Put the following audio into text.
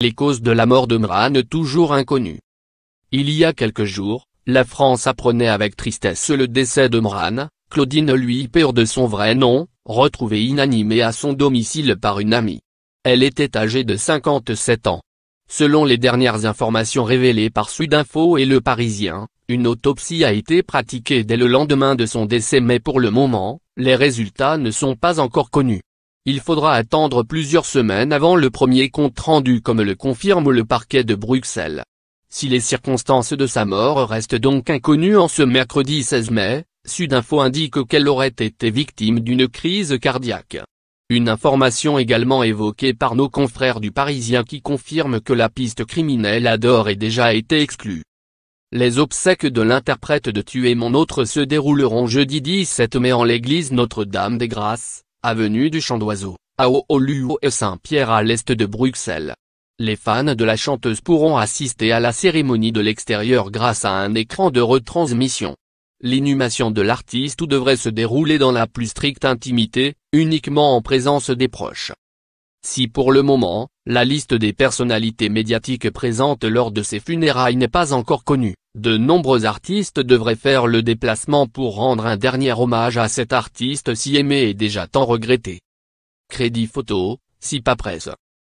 Les causes de la mort de Mran toujours inconnues. Il y a quelques jours, la France apprenait avec tristesse le décès de Mran, Claudine lui peur de son vrai nom, retrouvée inanimée à son domicile par une amie. Elle était âgée de 57 ans. Selon les dernières informations révélées par Sudinfo et Le Parisien, une autopsie a été pratiquée dès le lendemain de son décès mais pour le moment, les résultats ne sont pas encore connus. Il faudra attendre plusieurs semaines avant le premier compte rendu comme le confirme le parquet de Bruxelles. Si les circonstances de sa mort restent donc inconnues en ce mercredi 16 mai, Sudinfo indique qu'elle aurait été victime d'une crise cardiaque. Une information également évoquée par nos confrères du Parisien qui confirme que la piste criminelle a et déjà été exclue. Les obsèques de l'interprète de Tuer mon autre se dérouleront jeudi 17 mai en l'église Notre-Dame des Grâces, avenue du Champ d'Oiseau, à Ooluo et Saint-Pierre à l'est de Bruxelles. Les fans de la chanteuse pourront assister à la cérémonie de l'extérieur grâce à un écran de retransmission. L'inhumation de l'artiste devrait se dérouler dans la plus stricte intimité, uniquement en présence des proches. Si pour le moment, la liste des personnalités médiatiques présentes lors de ces funérailles n'est pas encore connue. De nombreux artistes devraient faire le déplacement pour rendre un dernier hommage à cet artiste si aimé et déjà tant regretté. Crédit photo, pas Presse